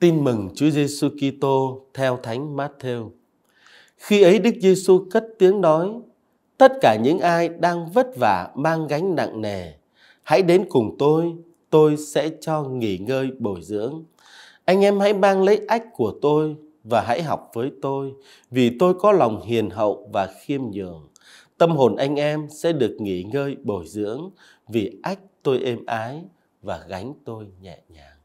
Tin mừng Chúa Giêsu Kitô theo Thánh Matthew. Khi ấy Đức Giêsu cất tiếng nói: Tất cả những ai đang vất vả mang gánh nặng nề, hãy đến cùng tôi, tôi sẽ cho nghỉ ngơi bồi dưỡng. Anh em hãy mang lấy ách của tôi và hãy học với tôi, vì tôi có lòng hiền hậu và khiêm nhường. Tâm hồn anh em sẽ được nghỉ ngơi bồi dưỡng, vì ách tôi êm ái và gánh tôi nhẹ nhàng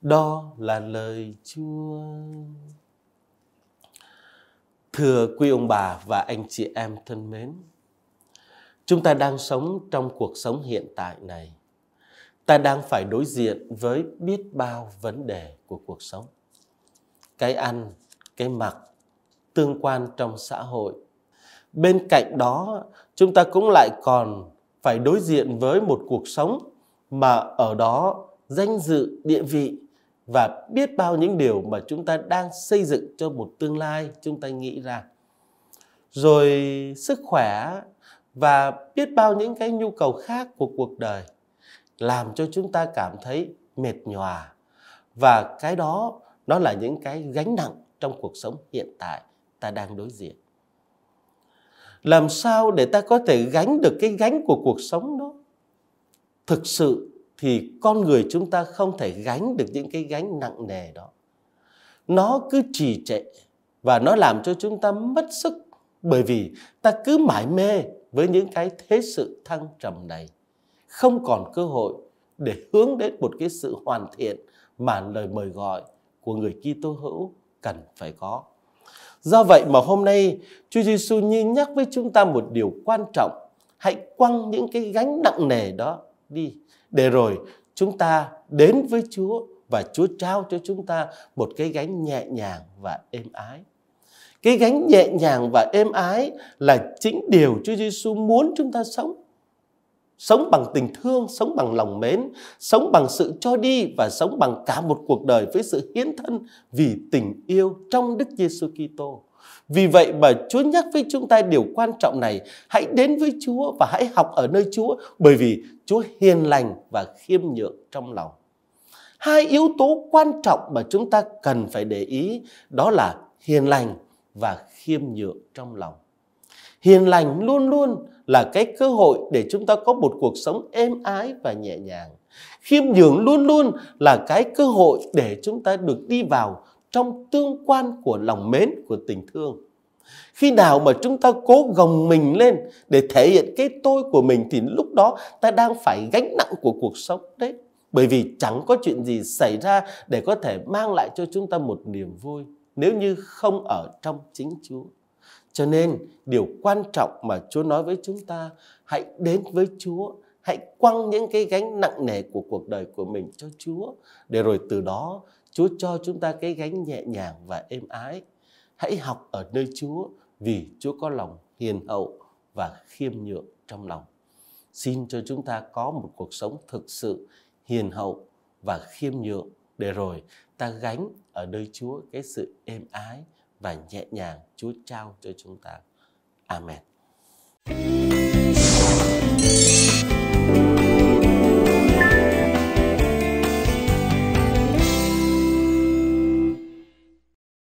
đó là lời Chúa. Thưa quý ông bà và anh chị em thân mến, chúng ta đang sống trong cuộc sống hiện tại này. Ta đang phải đối diện với biết bao vấn đề của cuộc sống. Cái ăn, cái mặc, tương quan trong xã hội. Bên cạnh đó, chúng ta cũng lại còn phải đối diện với một cuộc sống mà ở đó danh dự, địa vị và biết bao những điều mà chúng ta đang xây dựng cho một tương lai chúng ta nghĩ ra rồi sức khỏe và biết bao những cái nhu cầu khác của cuộc đời làm cho chúng ta cảm thấy mệt nhòa và cái đó nó là những cái gánh nặng trong cuộc sống hiện tại ta đang đối diện làm sao để ta có thể gánh được cái gánh của cuộc sống đó thực sự thì con người chúng ta không thể gánh được những cái gánh nặng nề đó nó cứ trì trệ và nó làm cho chúng ta mất sức bởi vì ta cứ mãi mê với những cái thế sự thăng trầm này không còn cơ hội để hướng đến một cái sự hoàn thiện mà lời mời gọi của người Kitô hữu cần phải có. Do vậy mà hôm nay Chúa Giêsu như nhắc với chúng ta một điều quan trọng, hãy quăng những cái gánh nặng nề đó đi để rồi chúng ta đến với Chúa và Chúa trao cho chúng ta một cái gánh nhẹ nhàng và êm ái. Cái gánh nhẹ nhàng và êm ái là chính điều Chúa Giêsu muốn chúng ta sống. Sống bằng tình thương, sống bằng lòng mến, sống bằng sự cho đi và sống bằng cả một cuộc đời với sự hiến thân vì tình yêu trong Đức Giêsu Kitô. Vì vậy mà Chúa nhắc với chúng ta điều quan trọng này, hãy đến với Chúa và hãy học ở nơi Chúa bởi vì Chúa hiền lành và khiêm nhượng trong lòng. Hai yếu tố quan trọng mà chúng ta cần phải để ý đó là hiền lành và khiêm nhượng trong lòng. Hiền lành luôn luôn là cái cơ hội để chúng ta có một cuộc sống êm ái và nhẹ nhàng. Khiêm nhường luôn luôn là cái cơ hội để chúng ta được đi vào trong tương quan của lòng mến, của tình thương. Khi nào mà chúng ta cố gồng mình lên để thể hiện cái tôi của mình thì lúc đó ta đang phải gánh nặng của cuộc sống đấy. Bởi vì chẳng có chuyện gì xảy ra để có thể mang lại cho chúng ta một niềm vui nếu như không ở trong chính Chúa. Cho nên điều quan trọng mà Chúa nói với chúng ta hãy đến với Chúa, hãy quăng những cái gánh nặng nề của cuộc đời của mình cho Chúa để rồi từ đó Chúa cho chúng ta cái gánh nhẹ nhàng và êm ái. Hãy học ở nơi Chúa vì Chúa có lòng hiền hậu và khiêm nhượng trong lòng. Xin cho chúng ta có một cuộc sống thực sự hiền hậu và khiêm nhượng để rồi ta gánh ở nơi Chúa cái sự êm ái và nhẹ nhàng Chúa trao cho chúng ta. Amen.